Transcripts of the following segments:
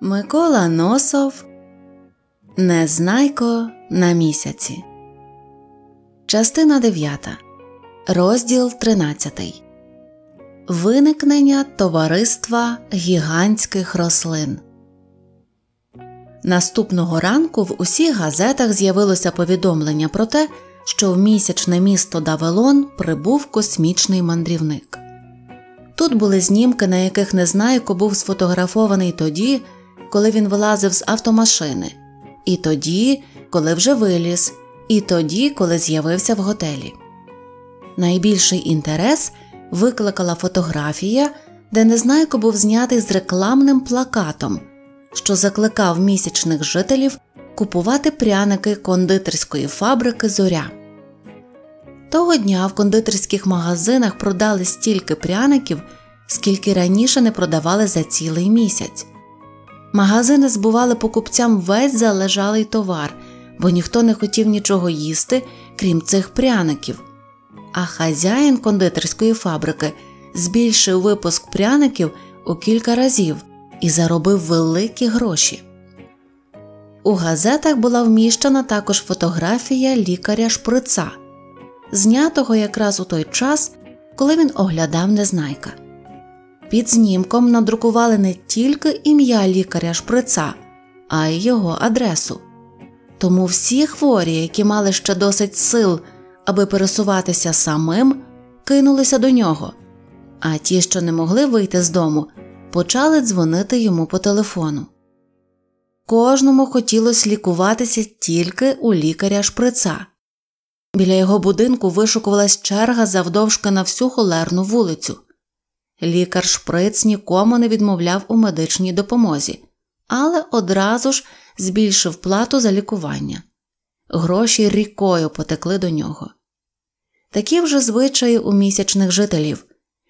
Микола Носов Незнайко на місяці. Частина 9. Розділ 13. Виникнення товариства гігантських рослин. Наступного ранку в усіх газетах з'явилося повідомлення про те, що в місячне місто Давелон прибув космічний мандрівник. Тут були знімки, на яких Незнайко був сфотографований тоді коли він вилазив з автомашини, і тоді, коли вже виліз, і тоді, коли з'явився в готелі. Найбільший інтерес викликала фотографія, де Незнайко був знятий з рекламним плакатом, що закликав місячних жителів купувати пряники кондитерської фабрики Зоря. Того дня в кондитерських магазинах продали стільки пряників, скільки раніше не продавали за цілий місяць. Магазини збували покупцям весь залежалий товар, бо ніхто не хотів нічого їсти, крім цих пряників. А хазяїн кондитерської фабрики збільшив випуск пряників у кілька разів і заробив великі гроші. У газетах була вміщена також фотографія лікаря шприца, знятого якраз у той час, коли він оглядав незнайка. Під знімком надрукували не тільки ім'я лікаря шприца, а й його адресу. Тому всі хворі, які мали ще досить сил, аби пересуватися самим, кинулися до нього. А ті, що не могли вийти з дому, почали дзвонити йому по телефону. Кожному хотілося лікуватися тільки у лікаря шприца. Біля його будинку вишукувалась черга завдовжки на всю холерну вулицю. Лікар Шприц нікому не відмовляв у медичній допомозі, але одразу ж збільшив плату за лікування. Гроші рікою потекли до нього. Такі вже звичаї у місячних жителів.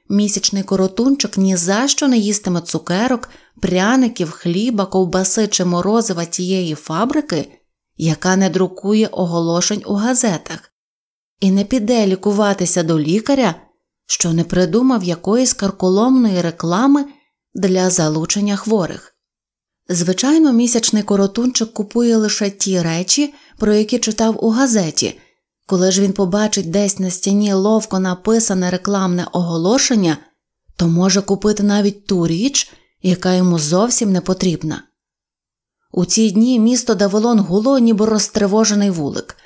Місячний коротунчик ні за що не їстиме цукерок, пряників, хліба, ковбаси чи морозива тієї фабрики, яка не друкує оголошень у газетах, і не піде лікуватися до лікаря що не придумав якоїсь карколомної реклами для залучення хворих. Звичайно, місячний коротунчик купує лише ті речі, про які читав у газеті. Коли ж він побачить десь на стіні ловко написане рекламне оголошення, то може купити навіть ту річ, яка йому зовсім не потрібна. У ці дні місто Давилон гуло, ніби розтривожений вулик.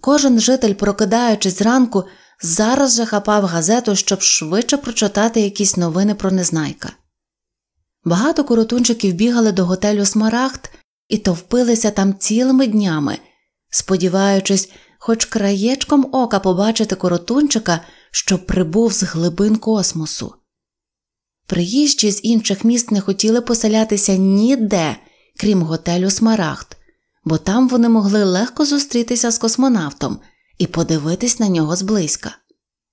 Кожен житель, прокидаючись зранку, зараз же хапав газету, щоб швидше прочитати якісь новини про незнайка. Багато коротунчиків бігали до готелю Смарагд і товпилися там цілими днями, сподіваючись, хоч краєчком ока побачити коротунчика, що прибув з глибин космосу. Приїжджі з інших міст не хотіли поселятися ніде, крім готелю Смарагд, бо там вони могли легко зустрітися з космонавтом і подивитись на нього зблизька.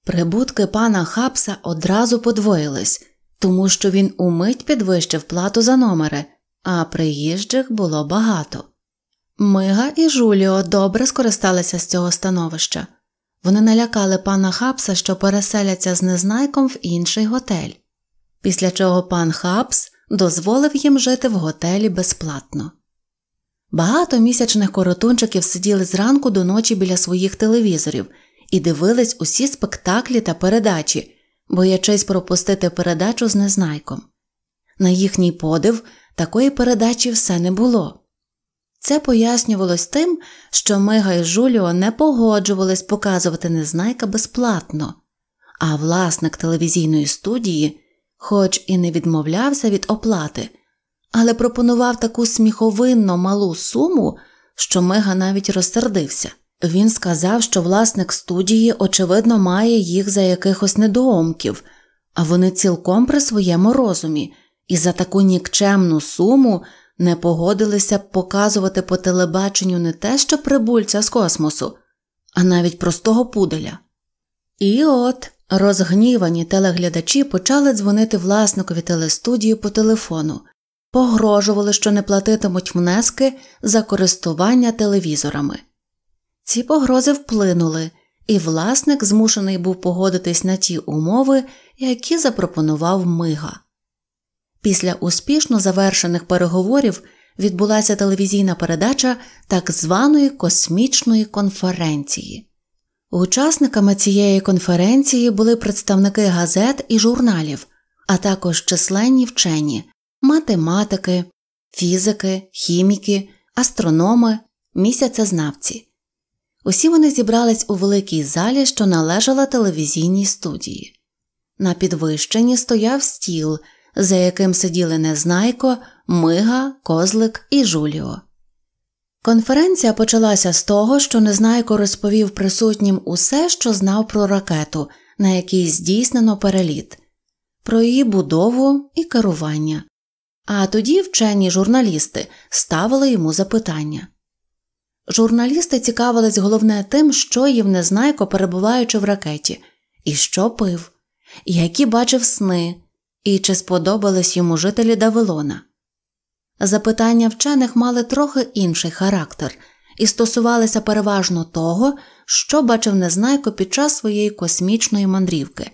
Прибутки пана Хапса одразу подвоїлись, тому що він умить підвищив плату за номери, а приїжджих було багато. Мига і Жуліо добре скористалися з цього становища. Вони налякали пана Хапса, що переселяться з незнайком в інший готель, після чого пан Хапс дозволив їм жити в готелі безплатно. Багато місячних коротунчиків сиділи зранку до ночі біля своїх телевізорів і дивились усі спектаклі та передачі, боячись пропустити передачу з незнайком. На їхній подив такої передачі все не було. Це пояснювалось тим, що Мига і Жуліо не погоджувались показувати незнайка безплатно, а власник телевізійної студії, хоч і не відмовлявся від оплати, але пропонував таку сміховинно малу суму, що Мега навіть розсердився. Він сказав, що власник студії, очевидно, має їх за якихось недоомків, а вони цілком при своєму розумі, і за таку нікчемну суму не погодилися б показувати по телебаченню не те, що прибульця з космосу, а навіть простого пуделя. І от розгнівані телеглядачі почали дзвонити власникові телестудії по телефону, погрожували, що не платитимуть внески за користування телевізорами. Ці погрози вплинули, і власник змушений був погодитись на ті умови, які запропонував мига. Після успішно завершених переговорів відбулася телевізійна передача так званої космічної конференції. Учасниками цієї конференції були представники газет і журналів, а також численні вчені, математики, фізики, хіміки, астрономи, місяцезнавці. Усі вони зібрались у великій залі, що належала телевізійній студії. На підвищенні стояв стіл, за яким сиділи Незнайко, Мига, Козлик і Жуліо. Конференція почалася з того, що Незнайко розповів присутнім усе, що знав про ракету, на якій здійснено переліт, про її будову і керування, а тоді вчені журналісти ставили йому запитання. Журналісти цікавились головне тим, що їв незнайко, перебуваючи в ракеті, і що пив, і які бачив сни, і чи сподобались йому жителі Давилона. Запитання вчених мали трохи інший характер і стосувалися переважно того, що бачив незнайко під час своєї космічної мандрівки,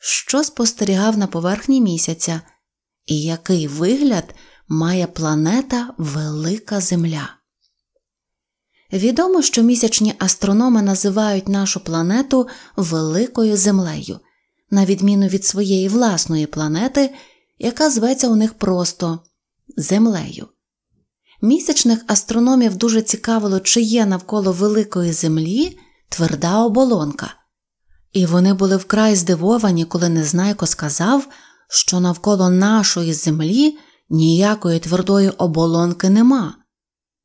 що спостерігав на поверхні місяця і який вигляд має планета Велика Земля. Відомо, що місячні астрономи називають нашу планету Великою Землею, на відміну від своєї власної планети, яка зветься у них просто Землею. Місячних астрономів дуже цікавило, чи є навколо Великої Землі тверда оболонка, і вони були вкрай здивовані, коли Незнайко сказав, що навколо нашої землі ніякої твердої оболонки нема,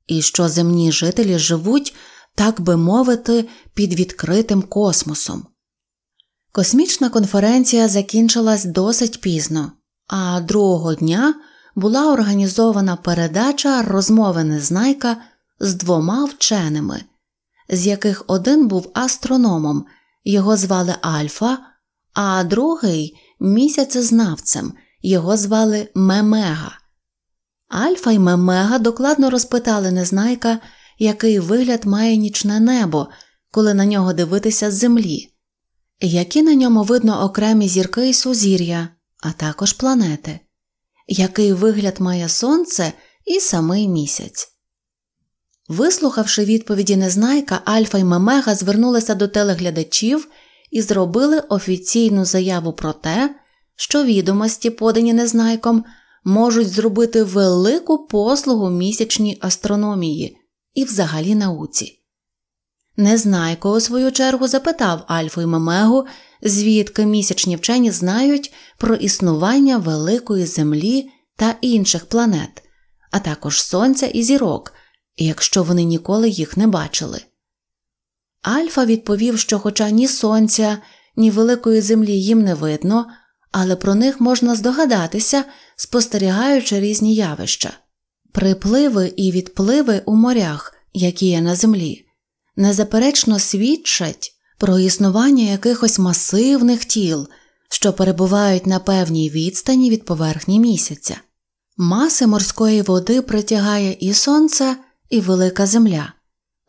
і що земні жителі живуть, так би мовити, під відкритим космосом. Космічна конференція закінчилась досить пізно, а другого дня була організована передача розмови Незнайка з двома вченими, з яких один був астрономом, його звали Альфа, а другий місяцезнавцем, його звали Мемега. Альфа й Мемега докладно розпитали незнайка, який вигляд має нічне небо, коли на нього дивитися з землі, які на ньому видно окремі зірки і сузір'я, а також планети, який вигляд має сонце і самий місяць. Вислухавши відповіді Незнайка, Альфа й Мемега звернулися до телеглядачів і зробили офіційну заяву про те, що відомості, подані незнайком, можуть зробити велику послугу місячній астрономії і взагалі науці. Незнайко, у свою чергу, запитав Альфу і Мемегу, звідки місячні вчені знають про існування великої Землі та інших планет, а також Сонця і зірок, якщо вони ніколи їх не бачили. Альфа відповів, що, хоча ні сонця, ні великої землі їм не видно, але про них можна здогадатися, спостерігаючи різні явища, припливи і відпливи у морях, які є на землі, незаперечно свідчать про існування якихось масивних тіл, що перебувають на певній відстані від поверхні місяця. Маси морської води притягає і сонце, і велика земля.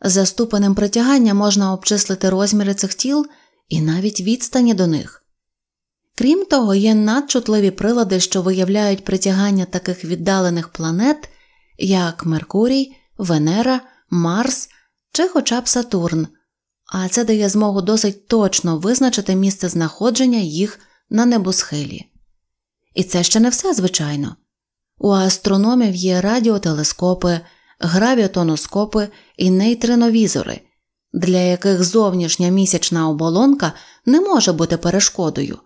За ступенем притягання можна обчислити розміри цих тіл і навіть відстані до них. Крім того, є надчутливі прилади, що виявляють притягання таких віддалених планет, як Меркурій, Венера, Марс чи хоча б Сатурн, а це дає змогу досить точно визначити місце знаходження їх на небосхилі. І це ще не все звичайно. У астрономів є радіотелескопи гравіотоноскопи і нейтриновізори, для яких зовнішня місячна оболонка не може бути перешкодою.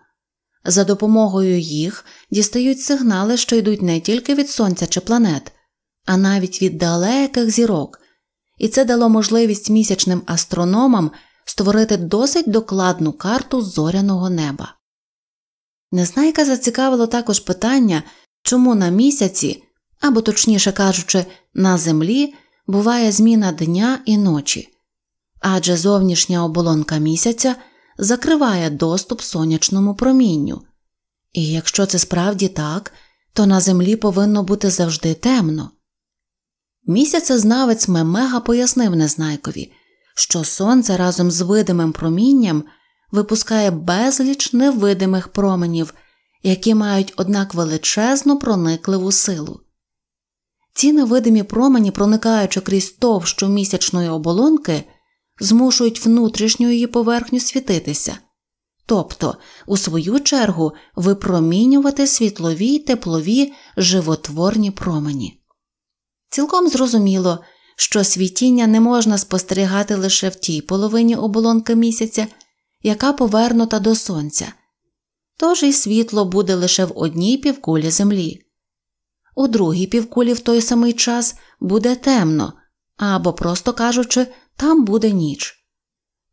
За допомогою їх дістають сигнали, що йдуть не тільки від сонця чи планет, а навіть від далеких зірок, і це дало можливість місячним астрономам створити досить докладну карту зоряного неба. Незнайка зацікавило також питання, чому на місяці або, точніше кажучи, на землі буває зміна дня і ночі, адже зовнішня оболонка місяця закриває доступ сонячному промінню, і якщо це справді так, то на землі повинно бути завжди темно. Місяцезнавець Мемега пояснив незнайкові, що сонце разом з видимим промінням випускає безліч невидимих променів, які мають однак величезну проникливу силу. Ці невидимі промені, проникаючи крізь товщу місячної оболонки, змушують внутрішню її поверхню світитися, тобто, у свою чергу, випромінювати світлові й теплові животворні промені. Цілком зрозуміло, що світіння не можна спостерігати лише в тій половині оболонки місяця, яка повернута до сонця, тож і світло буде лише в одній півкулі землі у другій півкулі в той самий час буде темно, або, просто кажучи, там буде ніч.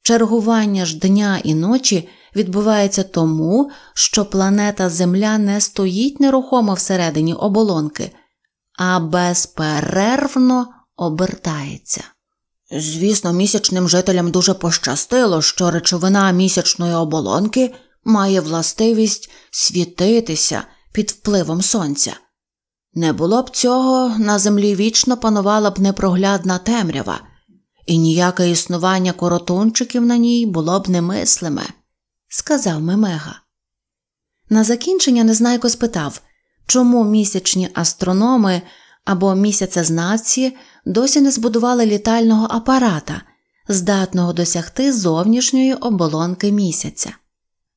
Чергування ж дня і ночі відбувається тому, що планета Земля не стоїть нерухомо всередині оболонки, а безперервно обертається. Звісно, місячним жителям дуже пощастило, що речовина місячної оболонки має властивість світитися під впливом сонця. Не було б цього, на землі вічно панувала б непроглядна темрява, і ніяке існування коротунчиків на ній було б немислиме, сказав Мемега. На закінчення незнайко спитав, чому місячні астрономи або місяцезнавці досі не збудували літального апарата, здатного досягти зовнішньої оболонки місяця.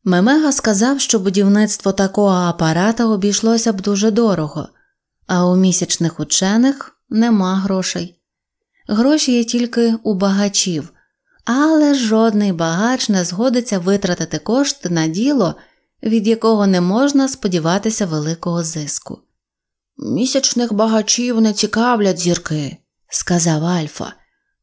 Мемега сказав, що будівництво такого апарата обійшлося б дуже дорого а у місячних учених нема грошей. Гроші є тільки у багачів, але жодний багач не згодиться витратити кошти на діло, від якого не можна сподіватися великого зиску. Місячних багачів не цікавлять зірки, сказав Альфа.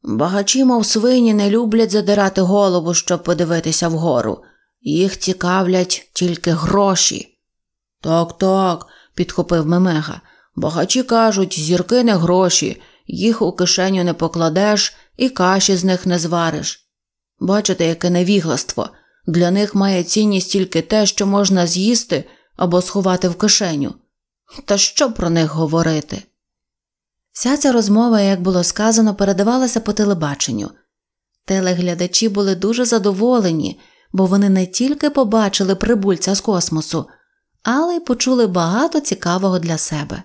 Багачі, мов свині, не люблять задирати голову, щоб подивитися вгору. Їх цікавлять тільки гроші. Так, так, підхопив Мемега. Багачі кажуть, зірки не гроші, їх у кишеню не покладеш і каші з них не звариш. Бачите, яке невігластво. Для них має цінність тільки те, що можна з'їсти або сховати в кишеню. Та що про них говорити? Вся ця розмова, як було сказано, передавалася по телебаченню. Телеглядачі були дуже задоволені, бо вони не тільки побачили прибульця з космосу, але й почули багато цікавого для себе.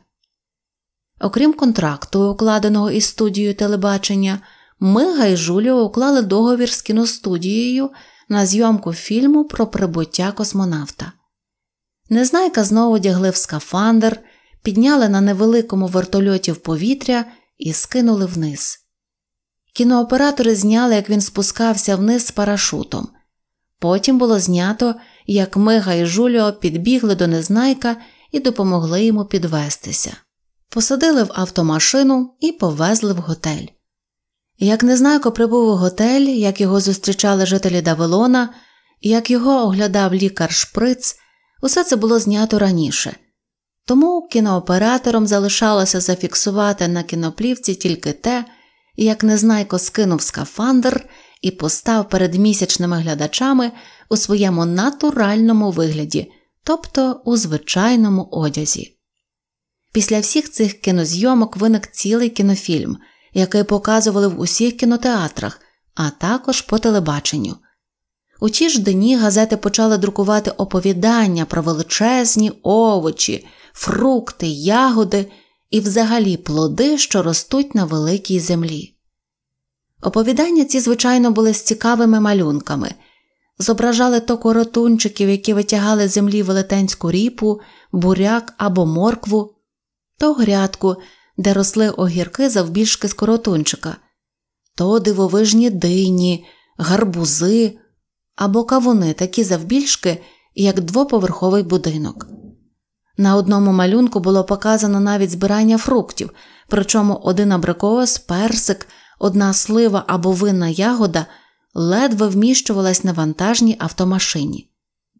Окрім контракту, укладеного із студією телебачення, Мига ми Гайжуліо уклали договір з кіностудією на зйомку фільму про прибуття космонавта. Незнайка знову одягли в скафандр, підняли на невеликому вертольоті в повітря і скинули вниз. Кінооператори зняли, як він спускався вниз з парашутом. Потім було знято, як Мига і Жуліо підбігли до Незнайка і допомогли йому підвестися посадили в автомашину і повезли в готель. Як Незнайко прибув у готель, як його зустрічали жителі Давилона, як його оглядав лікар Шприц, усе це було знято раніше. Тому кінооператором залишалося зафіксувати на кіноплівці тільки те, як Незнайко скинув скафандр і постав перед місячними глядачами у своєму натуральному вигляді, тобто у звичайному одязі. Після всіх цих кінозйомок виник цілий кінофільм, який показували в усіх кінотеатрах, а також по телебаченню. У ті ж дні газети почали друкувати оповідання про величезні овочі, фрукти, ягоди і взагалі плоди, що ростуть на великій землі. Оповідання ці, звичайно, були з цікавими малюнками. Зображали то коротунчиків, які витягали землі велетенську ріпу, буряк або моркву, то грядку, де росли огірки завбільшки з коротунчика, то дивовижні дині, гарбузи або кавуни такі завбільшки, як двоповерховий будинок. На одному малюнку було показано навіть збирання фруктів, причому один абрикос, персик, одна слива або винна ягода ледве вміщувалась на вантажній автомашині.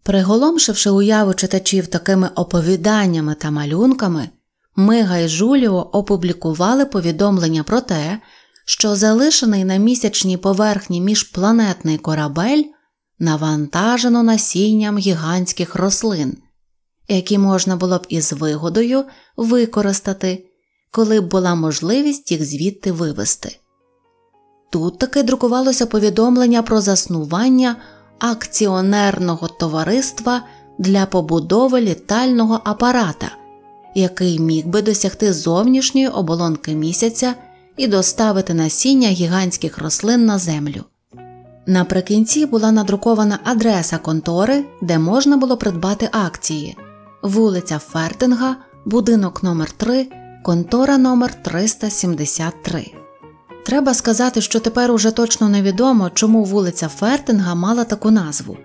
Приголомшивши уяву читачів такими оповіданнями та малюнками, Мига і Жуліо опублікували повідомлення про те, що залишений на місячній поверхні міжпланетний корабель навантажено насінням гігантських рослин, які можна було б із вигодою використати, коли б була можливість їх звідти вивести. Тут таки друкувалося повідомлення про заснування акціонерного товариства для побудови літального апарата який міг би досягти зовнішньої оболонки місяця і доставити насіння гігантських рослин на землю. Наприкінці була надрукована адреса контори, де можна було придбати акції вулиця Фертинга, будинок номер 3 контора номер 373. Треба сказати, що тепер уже точно невідомо, чому вулиця Фертинга мала таку назву.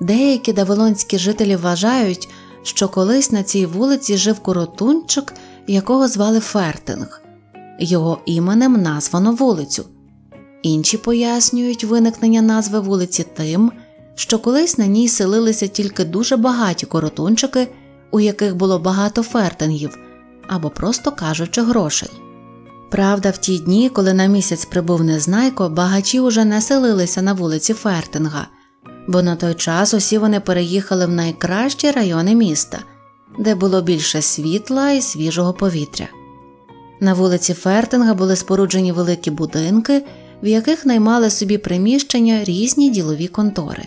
Деякі давилонські жителі вважають, що колись на цій вулиці жив коротунчик, якого звали Фертинг, його іменем названо вулицю. Інші пояснюють виникнення назви вулиці тим, що колись на ній селилися тільки дуже багаті коротунчики, у яких було багато фертингів або, просто кажучи, грошей. Правда, в ті дні, коли на місяць прибув незнайко, багачі уже не селилися на вулиці Фертинга бо на той час усі вони переїхали в найкращі райони міста, де було більше світла і свіжого повітря. На вулиці Фертинга були споруджені великі будинки, в яких наймали собі приміщення різні ділові контори.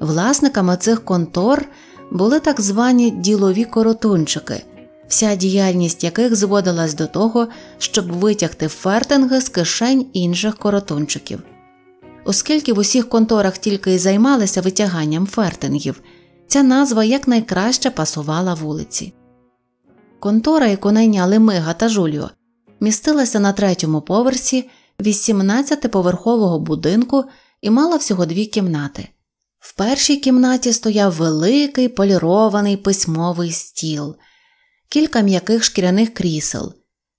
Власниками цих контор були так звані ділові коротунчики, вся діяльність яких зводилась до того, щоб витягти фертинги з кишень інших коротунчиків оскільки в усіх конторах тільки й займалися витяганням фертингів, ця назва якнайкраще пасувала вулиці. Контора і конейня Лемига та Жуліо містилася на третьому поверсі 18-поверхового будинку і мала всього дві кімнати. В першій кімнаті стояв великий полірований письмовий стіл, кілька м'яких шкіряних крісел,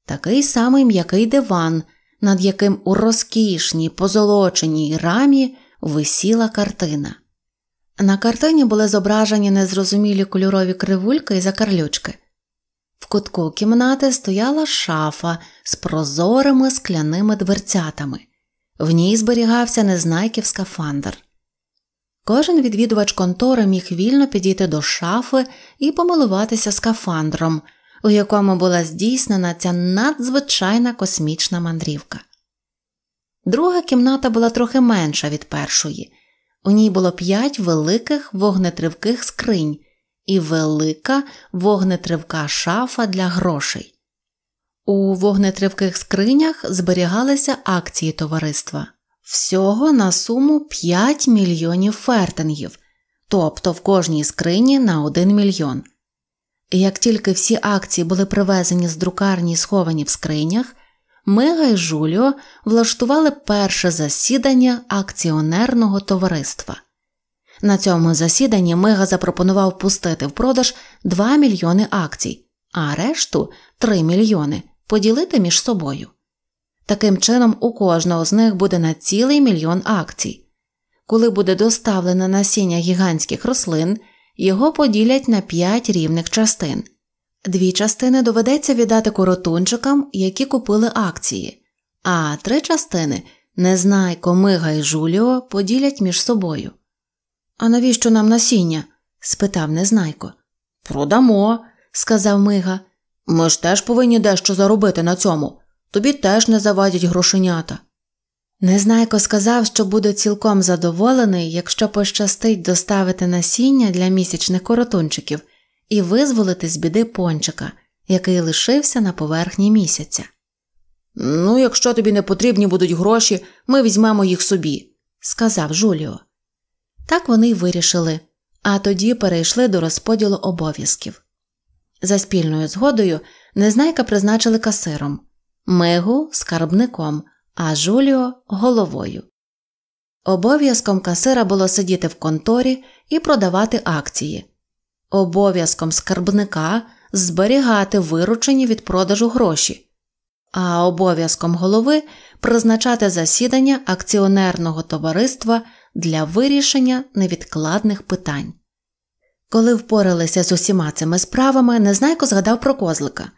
такий самий м'який диван над яким у розкішній позолоченій рамі висіла картина. На картині були зображені незрозумілі кольорові кривульки і закарлючки. В кутку кімнати стояла шафа з прозорими скляними дверцятами, в ній зберігався незнайків скафандр. Кожен відвідувач контори міг вільно підійти до шафи і помилуватися скафандром у якому була здійснена ця надзвичайна космічна мандрівка. Друга кімната була трохи менша від першої, у ній було п'ять великих вогнетривких скринь і велика вогнетривка шафа для грошей. У вогнетривких скринях зберігалися акції товариства всього на суму 5 мільйонів фертингів, тобто в кожній скрині на 1 мільйон як тільки всі акції були привезені з друкарні і сховані в скринях, Мега і Жуліо влаштували перше засідання акціонерного товариства. На цьому засіданні Мега запропонував пустити в продаж 2 мільйони акцій, а решту 3 мільйони поділити між собою. Таким чином, у кожного з них буде на цілий мільйон акцій. Коли буде доставлено насіння гігантських рослин, його поділять на п'ять рівних частин. Дві частини доведеться віддати коротунчикам, які купили акції, а три частини Незнайко, Мига і Жуліо поділять між собою. А навіщо нам насіння? спитав Незнайко. Продамо, сказав Мига. Ми ж теж повинні дещо заробити на цьому. Тобі теж не завадять грошенята. Незнайко сказав, що буде цілком задоволений, якщо пощастить доставити насіння для місячних коротунчиків і визволити з біди пончика, який лишився на поверхні місяця. Ну, якщо тобі не потрібні будуть гроші, ми візьмемо їх собі, сказав Жуліо. Так вони й вирішили, а тоді перейшли до розподілу обов'язків. За спільною згодою незнайка призначили касиром, мигу скарбником а Жуліо головою. Обов'язком касира було сидіти в конторі і продавати акції, обов'язком скарбника зберігати виручені від продажу гроші, а обов'язком голови призначати засідання акціонерного товариства для вирішення невідкладних питань. Коли впоралися з усіма цими справами, Незнайко згадав про козлика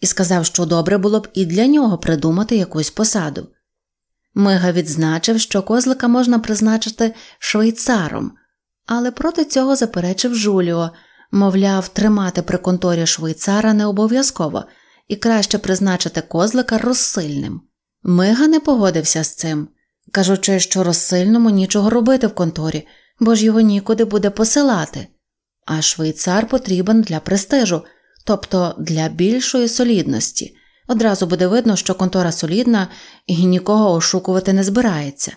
і сказав, що добре було б і для нього придумати якусь посаду. Мига відзначив, що козлика можна призначити швейцаром, але проти цього заперечив Жуліо мовляв, тримати при конторі швейцара не обов'язково і краще призначити козлика розсильним. Мига не погодився з цим, кажучи, що розсильному нічого робити в конторі, бо ж його нікуди буде посилати, а швейцар потрібен для престижу, тобто для більшої солідності. Одразу буде видно, що контора солідна і нікого ошукувати не збирається.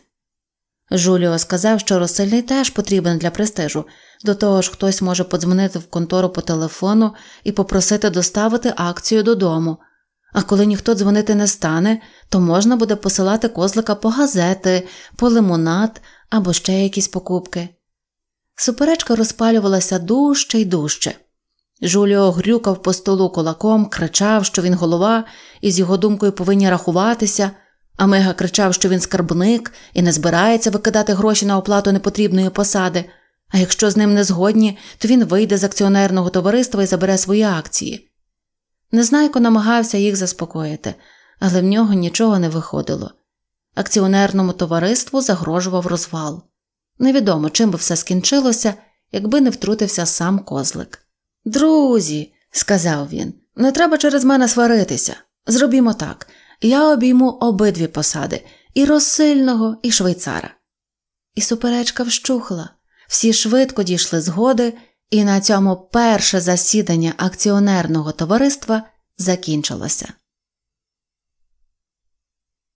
Жуліо сказав, що розсильний теж потрібен для престижу, до того ж, хтось може подзвонити в контору по телефону і попросити доставити акцію додому. А коли ніхто дзвонити не стане, то можна буде посилати козлика по газети, по лимонад або ще якісь покупки. Суперечка розпалювалася дужче й дужче. Жуліо грюкав по столу кулаком, кричав, що він голова, і з його думкою повинні рахуватися. А Мега кричав, що він скарбник і не збирається викидати гроші на оплату непотрібної посади. А якщо з ним не згодні, то він вийде з акціонерного товариства і забере свої акції. Незнайко намагався їх заспокоїти, але в нього нічого не виходило. Акціонерному товариству загрожував розвал. Невідомо, чим би все скінчилося, якби не втрутився сам козлик. Друзі, сказав він, не треба через мене сваритися. Зробімо так я обійму обидві посади і розсильного, і швейцара. І суперечка вщухла. Всі швидко дійшли згоди, і на цьому перше засідання акціонерного товариства закінчилося.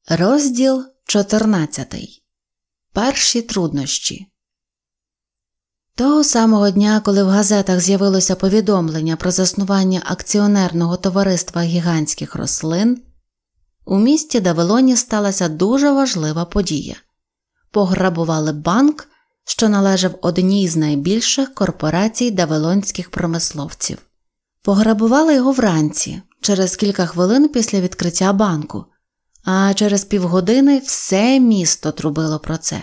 Розділ 14. Перші труднощі самого дня, коли в газетах з'явилося повідомлення про заснування акціонерного товариства гігантських рослин, у місті Давелоні сталася дуже важлива подія пограбували банк, що належав одній з найбільших корпорацій давелонських промисловців. Пограбували його вранці, через кілька хвилин після відкриття банку, а через півгодини все місто трубило про це.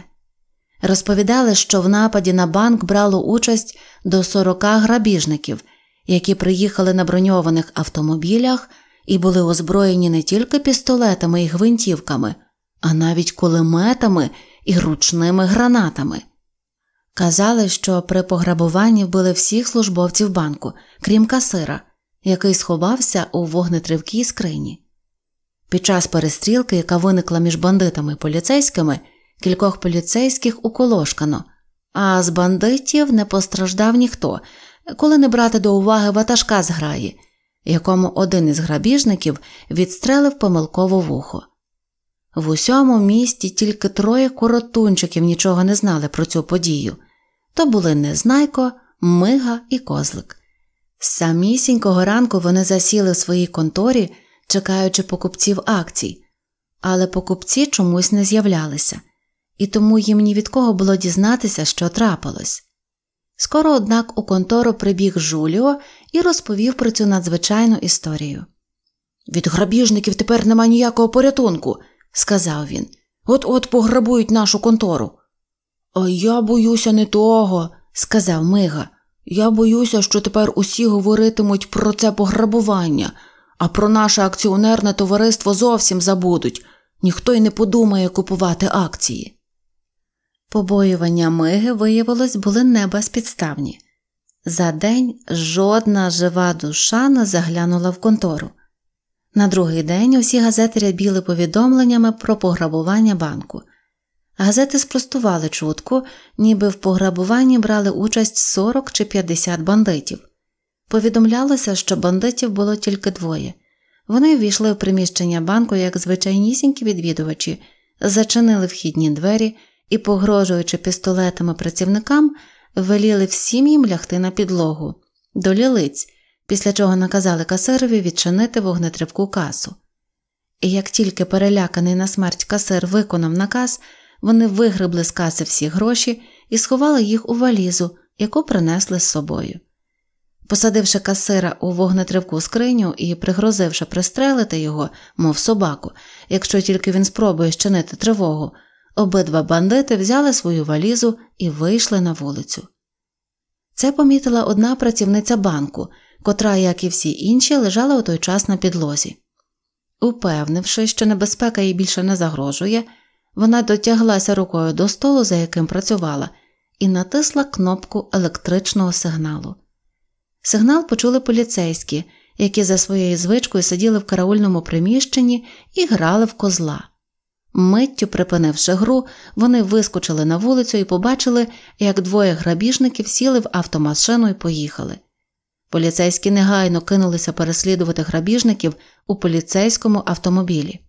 Розповідали, що в нападі на банк брало участь до 40 грабіжників, які приїхали на броньованих автомобілях і були озброєні не тільки пістолетами і гвинтівками, а навіть кулеметами і ручними гранатами. Казали, що при пограбуванні вбили всіх службовців банку, крім касира, який сховався у вогнетривкій скрині. Під час перестрілки, яка виникла між бандитами і поліцейськими кількох поліцейських уколошкано, а з бандитів не постраждав ніхто, коли не брати до уваги ватажка з граї, якому один із грабіжників відстрелив помилково вухо. В усьому місті тільки троє коротунчиків нічого не знали про цю подію то були Незнайко, Мига і Козлик. З самісінького ранку вони засіли в своїй конторі, чекаючи покупців акцій, але покупці чомусь не з'являлися і тому їм ні від кого було дізнатися, що трапилось. Скоро, однак, у контору прибіг Жуліо і розповів про цю надзвичайну історію. Від грабіжників тепер нема ніякого порятунку, сказав він. От от пограбують нашу контору. А я боюся не того, сказав Мига. Я боюся, що тепер усі говоритимуть про це пограбування, а про наше акціонерне товариство зовсім забудуть. Ніхто й не подумає купувати акції. Побоювання миги, виявилось, були небезпідставні. За день жодна жива душа не заглянула в контору. На другий день усі газети рябіли повідомленнями про пограбування банку. Газети спростували чутку, ніби в пограбуванні брали участь 40 чи 50 бандитів. Повідомлялося, що бандитів було тільки двоє. Вони ввійшли в приміщення банку як звичайнісінькі відвідувачі, зачинили вхідні двері і, погрожуючи пістолетами працівникам, веліли всім їм лягти на підлогу до лілиць, після чого наказали касирові відчинити вогнетривку касу. І як тільки переляканий на смерть касир виконав наказ, вони вигребли з каси всі гроші і сховали їх у валізу, яку принесли з собою. Посадивши касира у вогнетривку скриню і пригрозивши пристрелити його, мов собаку, якщо тільки він спробує щинити тривогу, Обидва бандити взяли свою валізу і вийшли на вулицю. Це помітила одна працівниця банку, котра, як і всі інші, лежала у той час на підлозі. Упевнившись, що небезпека їй більше не загрожує, вона дотяглася рукою до столу, за яким працювала, і натисла кнопку електричного сигналу. Сигнал почули поліцейські, які за своєю звичкою сиділи в караульному приміщенні і грали в козла. Миттю припинивши гру, вони вискочили на вулицю і побачили, як двоє грабіжників сіли в автомашину і поїхали. Поліцейські негайно кинулися переслідувати грабіжників у поліцейському автомобілі.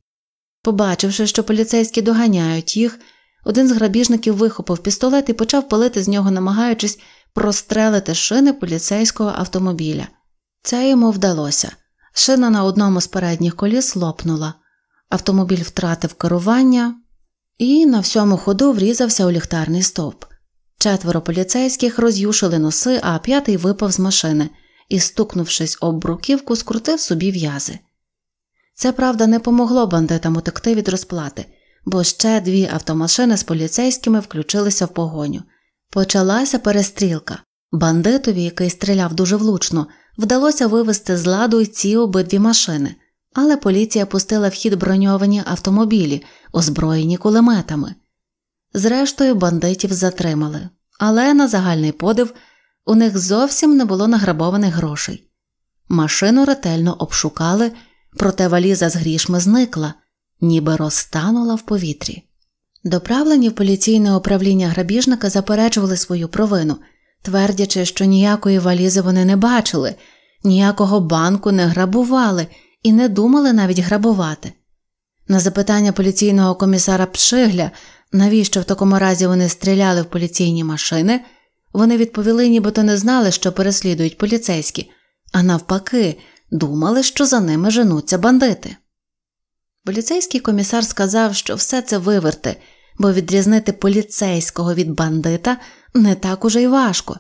Побачивши, що поліцейські доганяють їх, один з грабіжників вихопив пістолет і почав палити з нього, намагаючись прострелити шини поліцейського автомобіля. Це йому вдалося. Шина на одному з передніх коліс лопнула. Автомобіль втратив керування і на всьому ходу врізався у ліхтарний стовп. Четверо поліцейських роз'юшили носи, а п'ятий випав з машини і, стукнувшись об бруківку, скрутив собі в'язи. Це правда не помогло бандитам утекти від розплати, бо ще дві автомашини з поліцейськими включилися в погоню. Почалася перестрілка. Бандитові, який стріляв дуже влучно, вдалося вивести з ладу й ці обидві машини але поліція пустила в хід броньовані автомобілі, озброєні кулеметами. Зрештою, бандитів затримали, але на загальний подив у них зовсім не було награбованих грошей. Машину ретельно обшукали, проте валіза з грішми зникла, ніби розтанула в повітрі. Доправлені в поліційне управління грабіжника заперечували свою провину, твердячи, що ніякої валізи вони не бачили, ніякого банку не грабували і не думали навіть грабувати. На запитання поліційного комісара Пшигля, навіщо в такому разі вони стріляли в поліційні машини, вони відповіли, нібито не знали, що переслідують поліцейські, а навпаки, думали, що за ними женуться бандити. Поліцейський комісар сказав, що все це виверти, бо відрізнити поліцейського від бандита не так уже й важко.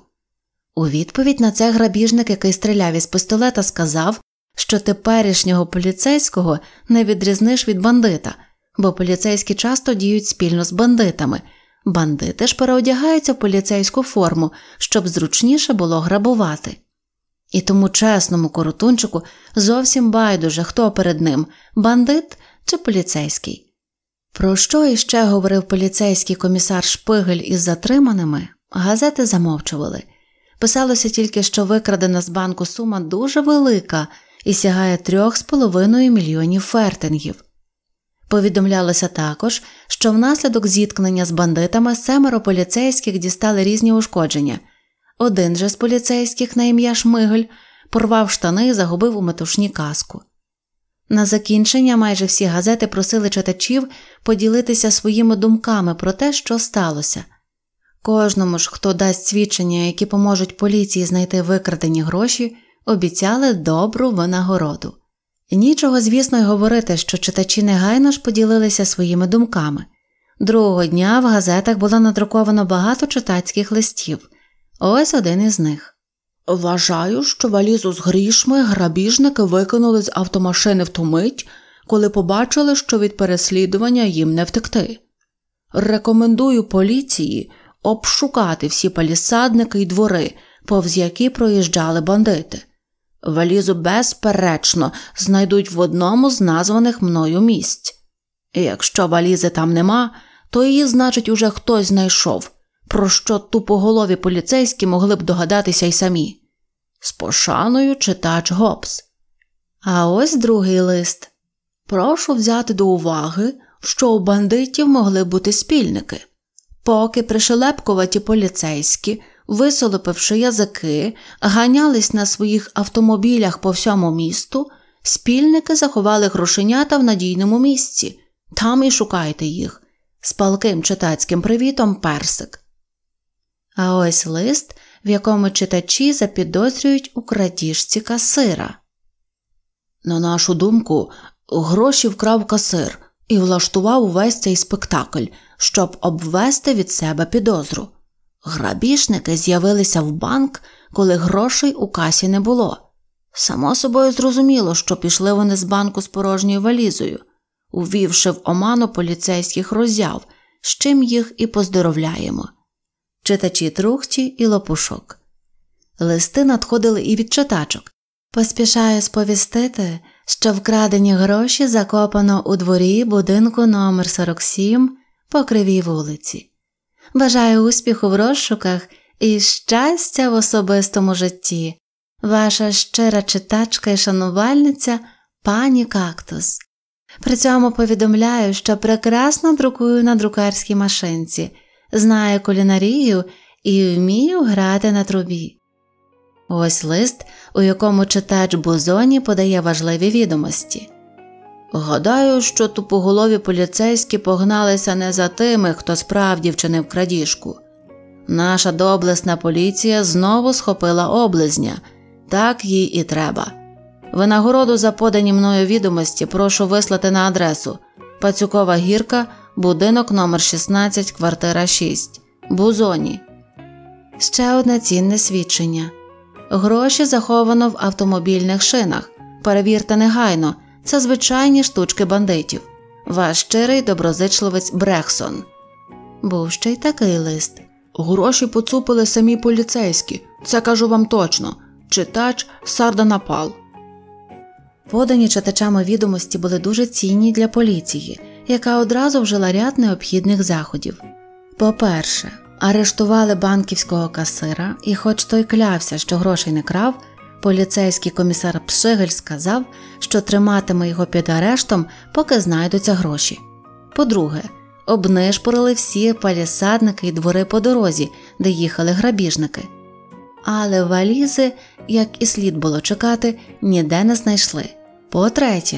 У відповідь на це грабіжник, який стріляв із пистолета, сказав, що теперішнього поліцейського не відрізниш від бандита, бо поліцейські часто діють спільно з бандитами. Бандити ж переодягаються в поліцейську форму, щоб зручніше було грабувати. І тому чесному коротунчику зовсім байдуже, хто перед ним бандит чи поліцейський. Про що іще говорив поліцейський комісар Шпигель із затриманими, газети замовчували. Писалося тільки, що викрадена з банку сума дуже велика, і сягає 3,5 мільйонів фертингів. Повідомлялося також, що внаслідок зіткнення з бандитами семеро поліцейських дістали різні ушкодження. Один же з поліцейських на ім'я Шмигель порвав штани і загубив у метушні каску. На закінчення майже всі газети просили читачів поділитися своїми думками про те, що сталося. Кожному ж, хто дасть свідчення, які поможуть поліції знайти викрадені гроші, обіцяли добру винагороду. Нічого, звісно, й говорити, що читачі негайно ж поділилися своїми думками. Другого дня в газетах було надруковано багато читацьких листів, ось один із них. Вважаю, що валізу з грішми грабіжники викинули з автомашини в ту мить, коли побачили, що від переслідування їм не втекти. Рекомендую поліції обшукати всі палісадники і двори, повз які проїжджали бандити. Валізу, безперечно, знайдуть в одному з названих мною місць. І якщо валізи там нема, то її, значить, уже хтось знайшов, про що тупоголові поліцейські могли б догадатися й самі. З пошаною читач Гобс. А ось другий лист. Прошу взяти до уваги, що у бандитів могли бути спільники. Поки пришелепкуваті поліцейські висолопивши язики, ганялись на своїх автомобілях по всьому місту, спільники заховали грошенята в надійному місці, там і шукайте їх, з палким читацьким привітом персик. А ось лист, в якому читачі запідозрюють у крадіжці касира. На нашу думку, гроші вкрав касир і влаштував увесь цей спектакль, щоб обвести від себе підозру. Грабіжники з'явилися в банк, коли грошей у касі не було. Само собою зрозуміло, що пішли вони з банку з порожньою валізою, увівши в оману поліцейських роззяв, з чим їх і поздоровляємо. Читачі трухті і лопушок. Листи надходили і від читачок. Поспішаю сповістити, що вкрадені гроші закопано у дворі будинку номер 47 по кривій вулиці. Бажаю успіху в розшуках і щастя в особистому житті, ваша щира читачка і шанувальниця пані Кактус. При цьому повідомляю, що прекрасно друкую на друкарській машинці, знаю кулінарію і вмію грати на трубі. Ось лист, у якому читач бозоні подає важливі відомості. Гадаю, що тупоголові поліцейські погналися не за тими, хто справді вчинив крадіжку. Наша доблесна поліція знову схопила облизня, так їй і треба. Винагороду за подані мною відомості прошу вислати на адресу Пацюкова гірка, будинок номер 16 квартира 6, Бузоні. Ще одне цінне свідчення. Гроші заховано в автомобільних шинах. Перевірте негайно це звичайні штучки бандитів, ваш щирий доброзичливець Брехсон. Був ще й такий лист. Гроші поцупили самі поліцейські, це кажу вам точно читач сарданапал. Подані читачами відомості були дуже цінні для поліції, яка одразу вжила ряд необхідних заходів. По перше, арештували банківського касира, і, хоч той клявся, що грошей не крав, поліцейський комісар Пшигель сказав, що триматиме його під арештом, поки знайдуться гроші. По-друге, обнишпорили всі палісадники і двори по дорозі, де їхали грабіжники. Але валізи, як і слід було чекати, ніде не знайшли. По третє,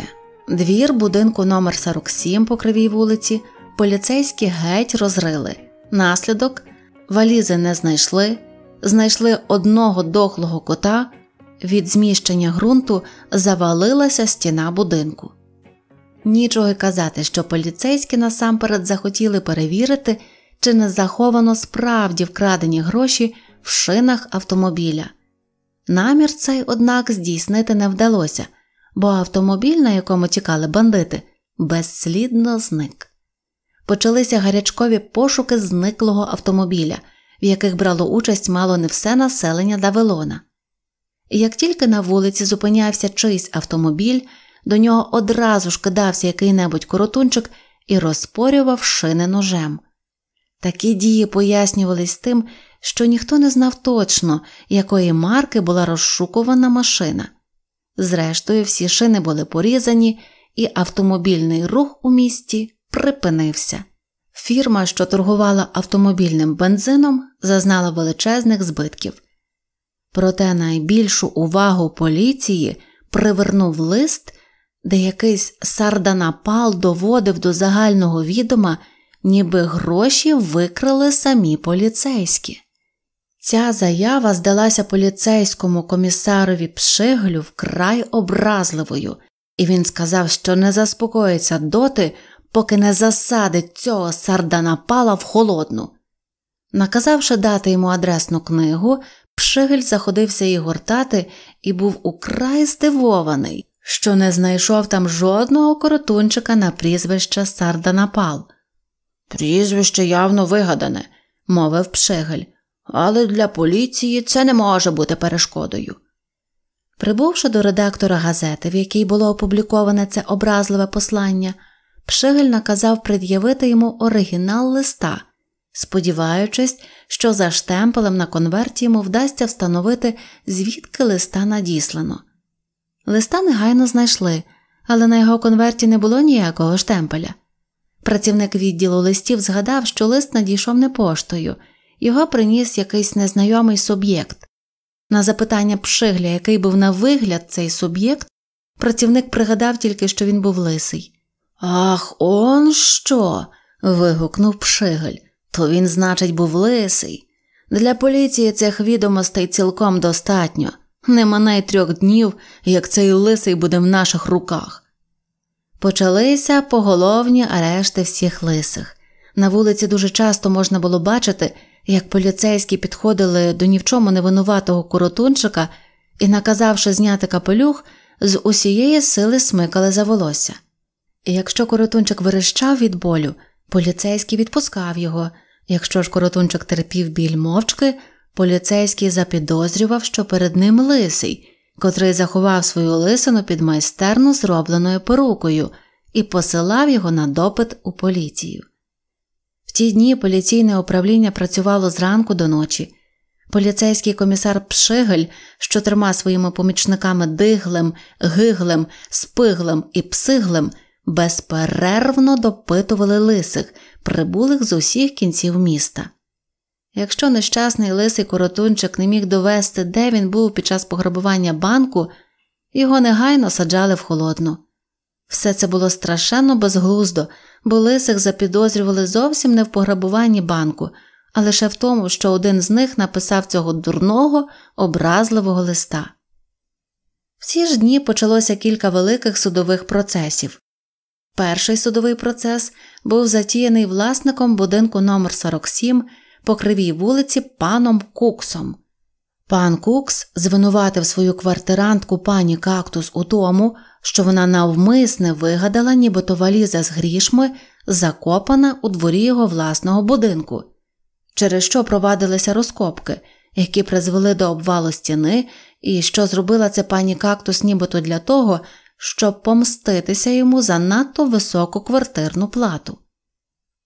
двір будинку номер 47 по кривій вулиці поліцейські геть розрили. Наслідок валізи не знайшли, знайшли одного дохлого кота. Від зміщення ґрунту завалилася стіна будинку. Нічого й казати, що поліцейські насамперед захотіли перевірити, чи не заховано справді вкрадені гроші в шинах автомобіля. Намір цей, однак, здійснити не вдалося, бо автомобіль, на якому тікали бандити, безслідно зник. Почалися гарячкові пошуки зниклого автомобіля, в яких брало участь мало не все населення Давилона. Як тільки на вулиці зупинявся чийсь автомобіль, до нього одразу ж кидався який-небудь коротунчик і розпорював шини ножем. Такі дії пояснювались тим, що ніхто не знав точно, якої марки була розшукувана машина. Зрештою, всі шини були порізані, і автомобільний рух у місті припинився. Фірма, що торгувала автомобільним бензином, зазнала величезних збитків. Проте найбільшу увагу поліції привернув лист, де якийсь сарданапал доводив до загального відома, ніби гроші викрили самі поліцейські. Ця заява здалася поліцейському комісарові Пшиглю вкрай образливою, і він сказав, що не заспокоїться доти, поки не засадить цього сарданапала в холодну. Наказавши дати йому адресну книгу, Пшигель заходився її гортати і був украй здивований, що не знайшов там жодного коротунчика на прізвище Сарданапал. Прізвище явно вигадане, мовив Пшигель, але для поліції це не може бути перешкодою. Прибувши до редактора газети, в якій було опубліковане це образливе послання, Пшигель наказав пред'явити йому оригінал листа, сподіваючись, що за штемпелем на конверті йому вдасться встановити, звідки листа надіслано. Листа негайно знайшли, але на його конверті не було ніякого штемпеля. Працівник відділу листів згадав, що лист надійшов не поштою, його приніс якийсь незнайомий суб'єкт. На запитання пшигля, який був на вигляд цей суб'єкт, працівник пригадав тільки, що він був лисий. Ах, он що? вигукнув пшигель. То він, значить, був лисий. Для поліції цих відомостей цілком достатньо. Нема й трьох днів, як цей лисий буде в наших руках. Почалися поголовні арешти всіх лисих. На вулиці дуже часто можна було бачити, як поліцейські підходили до ні в чому невинуватого коротунчика і, наказавши зняти капелюх, з усієї сили смикали за волосся. І якщо коротунчик верещав від болю, поліцейський відпускав його. Якщо ж коротунчик терпів біль мовчки, поліцейський запідозрював, що перед ним лисий, котрий заховав свою лисину під майстерну зробленою перукою і посилав його на допит у поліцію. В ті дні поліційне управління працювало зранку до ночі. Поліцейський комісар Пшигель, що трьома своїми помічниками диглем, гиглем, спиглем і псиглем, безперервно допитували лисих прибулих з усіх кінців міста. Якщо нещасний лисий коротунчик не міг довести, де він був під час пограбування банку, його негайно саджали в холодну. Все це було страшенно безглуздо, бо лисих запідозрювали зовсім не в пограбуванні банку, а лише в тому, що один з них написав цього дурного, образливого листа. В ці ж дні почалося кілька великих судових процесів. Перший судовий процес був затіяний власником будинку номер 47 по кривій вулиці паном Куксом. Пан Кукс звинуватив свою квартирантку пані Кактус у тому, що вона навмисне вигадала, нібито валіза з грішми, закопана у дворі його власного будинку, через що провадилися розкопки, які призвели до обвалу стіни, і що зробила це пані Кактус нібито для того, щоб помститися йому за надто високу квартирну плату.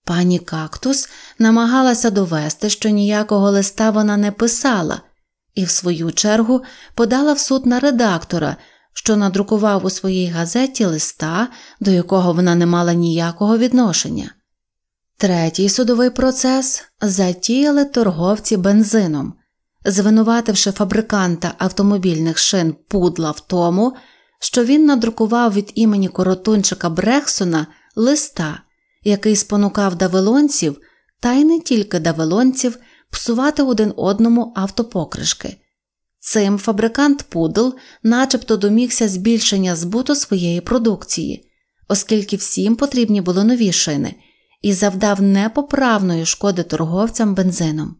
Пані Кактус намагалася довести, що ніякого листа вона не писала, і, в свою чергу, подала в суд на редактора, що надрукував у своїй газеті листа, до якого вона не мала ніякого відношення. Третій судовий процес затіяли торговці бензином, звинувативши фабриканта автомобільних шин пудла в тому, що він надрукував від імені коротунчика Брексона листа, який спонукав давилонців, та й не тільки давилонців, псувати один одному автопокришки. Цим фабрикант Пудл начебто домігся збільшення збуту своєї продукції, оскільки всім потрібні були нові шини, і завдав непоправної шкоди торговцям бензином.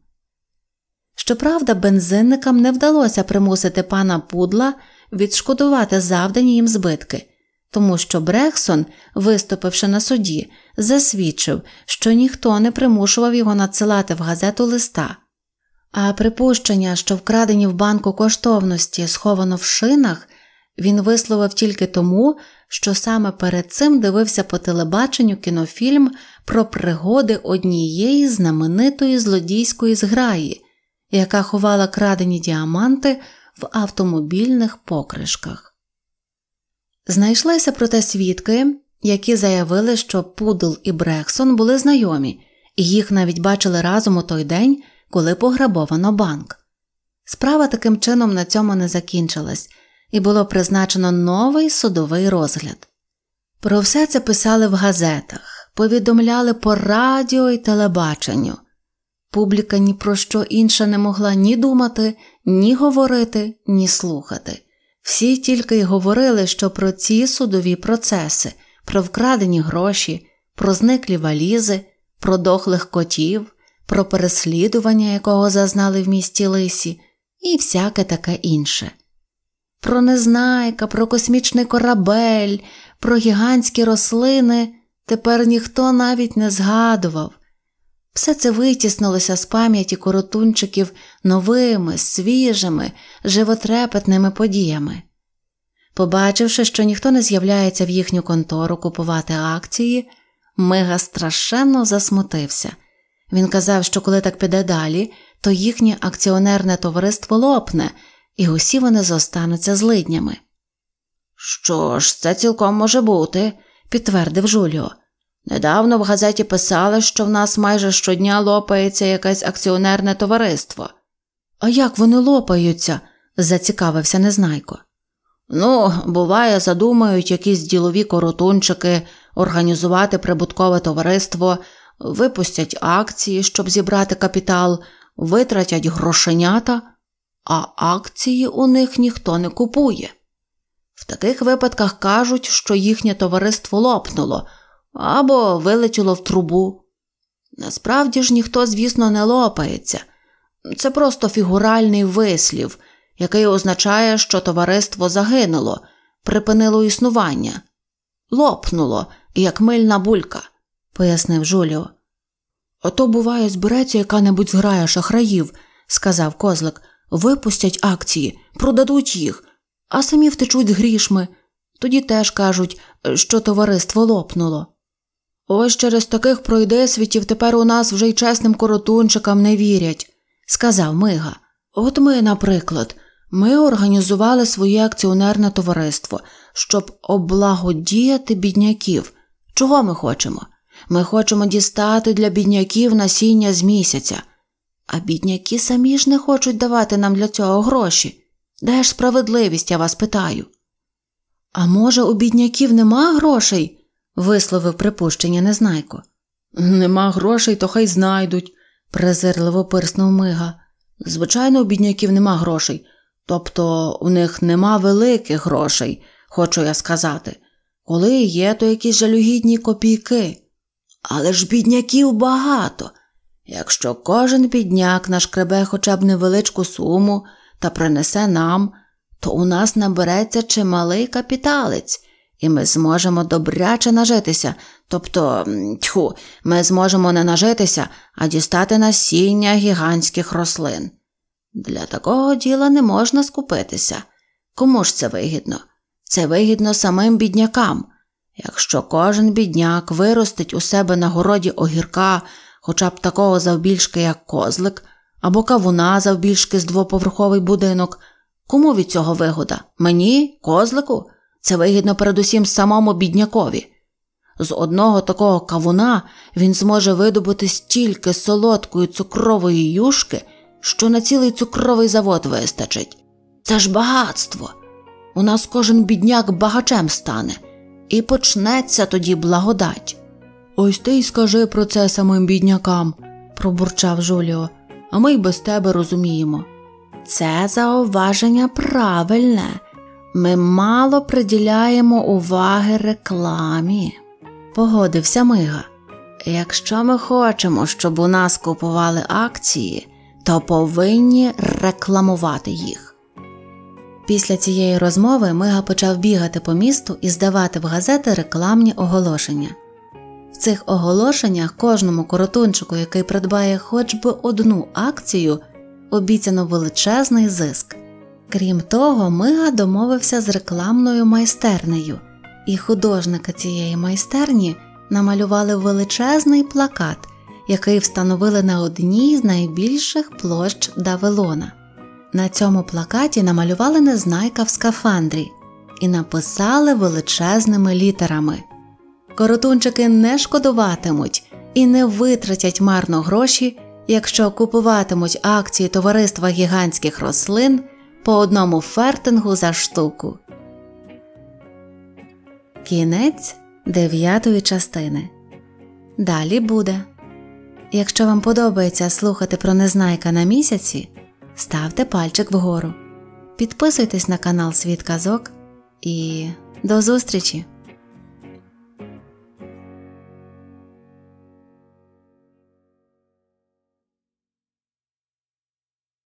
Щоправда, бензинникам не вдалося примусити пана Пудла відшкодувати завдані їм збитки, тому що Брехсон, виступивши на суді, засвідчив, що ніхто не примушував його надсилати в газету листа. А припущення, що вкрадені в банку коштовності сховано в шинах, він висловив тільки тому, що саме перед цим дивився по телебаченню кінофільм про пригоди однієї знаменитої злодійської зграї, яка ховала крадені діаманти в автомобільних покришках. Знайшлися проте свідки, які заявили, що Пудл і Брексон були знайомі, і їх навіть бачили разом у той день, коли пограбовано банк. Справа таким чином на цьому не закінчилась, і було призначено новий судовий розгляд. Про все це писали в газетах, повідомляли по радіо і телебаченню. Публіка ні про що інше не могла ні думати, ні говорити, ні слухати. Всі тільки й говорили, що про ці судові процеси, про вкрадені гроші, про зниклі валізи, про дохлих котів, про переслідування, якого зазнали в місті Лисі, і всяке таке інше. Про незнайка, про космічний корабель, про гігантські рослини тепер ніхто навіть не згадував. Все це витіснилося з пам'яті коротунчиків новими, свіжими, животрепетними подіями. Побачивши, що ніхто не з'являється в їхню контору купувати акції, Мига страшенно засмутився. Він казав, що коли так піде далі, то їхнє акціонерне товариство лопне, і усі вони зостануться злиднями. Що ж, це цілком може бути, підтвердив Жуліо. Недавно в газеті писали, що в нас майже щодня лопається якесь акціонерне товариство. А як вони лопаються? зацікавився незнайко. Ну, буває, задумають якісь ділові коротунчики організувати прибуткове товариство, випустять акції, щоб зібрати капітал, витратять грошенята, а акції у них ніхто не купує. В таких випадках кажуть, що їхнє товариство лопнуло або вилетіло в трубу. Насправді ж ніхто, звісно, не лопається, це просто фігуральний вислів, який означає, що товариство загинуло, припинило існування, лопнуло, як мильна булька, пояснив Жуліо. Ото, буває, збереться яка небудь зграя шахраїв, сказав козлик, випустять акції, продадуть їх, а самі втечуть з грішми. Тоді теж кажуть, що товариство лопнуло. Ось через таких пройдесвітів тепер у нас вже й чесним коротунчикам не вірять, сказав Мига. От ми, наприклад, ми організували своє акціонерне товариство, щоб облагодіяти бідняків. Чого ми хочемо? Ми хочемо дістати для бідняків насіння з місяця. А бідняки самі ж не хочуть давати нам для цього гроші. Де ж справедливість, я вас питаю? А може, у бідняків нема грошей? висловив припущення незнайко. Нема грошей, то хай знайдуть, презирливо пирснув мига. Звичайно, у бідняків нема грошей, тобто у них нема великих грошей, хочу я сказати. Коли є, то якісь жалюгідні копійки. Але ж бідняків багато. Якщо кожен бідняк нашкребе хоча б невеличку суму та принесе нам, то у нас набереться чималий капіталець. І ми зможемо добряче нажитися. Тобто, тьху, ми зможемо не нажитися, а дістати насіння гігантських рослин. Для такого діла не можна скупитися. Кому ж це вигідно? Це вигідно самим біднякам. Якщо кожен бідняк виростить у себе на городі огірка, хоча б такого завбільшки, як козлик, або кавуна завбільшки з двоповерховий будинок, кому від цього вигода? Мені, козлику? Це вигідно передусім самому біднякові. З одного такого кавуна він зможе видобути стільки солодкої цукрової юшки, що на цілий цукровий завод вистачить. Це ж багатство. У нас кожен бідняк багачем стане, і почнеться тоді благодать. Ось ти й скажи про це самим біднякам, пробурчав Жуліо, а ми й без тебе розуміємо. Це зауваження правильне, ми мало приділяємо уваги рекламі, погодився мига. Якщо ми хочемо, щоб у нас купували акції, то повинні рекламувати їх. Після цієї розмови мига почав бігати по місту і здавати в газети рекламні оголошення. В цих оголошеннях кожному коротунчику, який придбає хоч би одну акцію, обіцяно величезний зиск. Крім того, Мига домовився з рекламною майстернею, і художника цієї майстерні намалювали величезний плакат, який встановили на одній з найбільших площ Давилона. На цьому плакаті намалювали незнайка в скафандрі і написали величезними літерами. Коротунчики не шкодуватимуть і не витратять марно гроші, якщо купуватимуть акції товариства гігантських рослин по одному фертингу за штуку. Кінець дев'ятої частини. Далі буде. Якщо вам подобається слухати про Незнайка на місяці, ставте пальчик вгору. Підписуйтесь на канал Світ Казок і до зустрічі!